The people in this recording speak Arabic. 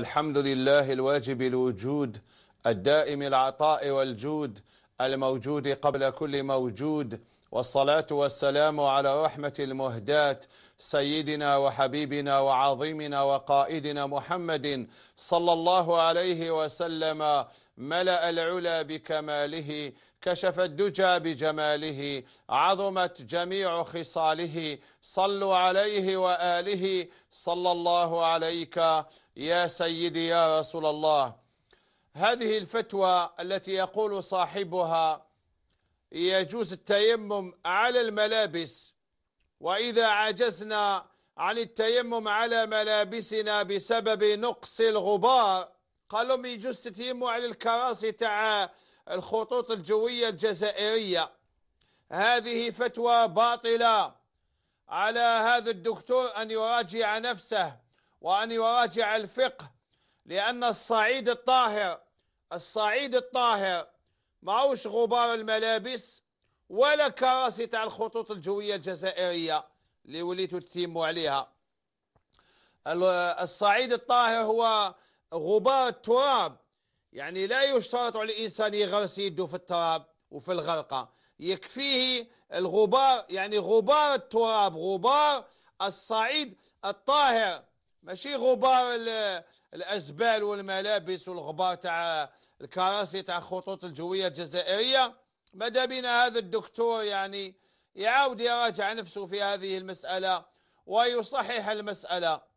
الحمد لله الواجب الوجود الدائم العطاء والجود الموجود قبل كل موجود والصلاة والسلام على رحمة المهداة سيدنا وحبيبنا وعظيمنا وقائدنا محمد صلى الله عليه وسلم ملأ العلا بكماله كشف الدجى بجماله عظمت جميع خصاله صلوا عليه وآله صلى الله عليك يا سيدي يا رسول الله هذه الفتوى التي يقول صاحبها يجوز التيمم على الملابس وإذا عجزنا عن التيمم على ملابسنا بسبب نقص الغبار قالوا يجوز تتيمم على الكراسي تاع الخطوط الجوية الجزائرية هذه فتوى باطلة على هذا الدكتور أن يراجع نفسه وأن يراجع الفقه لأن الصعيد الطاهر الصعيد الطاهر ماهوش غبار الملابس ولا كراسي تاع الخطوط الجويه الجزائريه اللي وليتوا تتيموا عليها الصعيد الطاهر هو غبار التراب يعني لا يشترط على الانسان يغرس يده في التراب وفي الغرقه يكفيه الغبار يعني غبار التراب غبار الصعيد الطاهر ماشي غبار الازبال والملابس والغبار تاع الكراسي تاع الخطوط الجويه الجزائريه ماذا بنا هذا الدكتور يعني يعاود يراجع نفسه في هذه المساله ويصحح المساله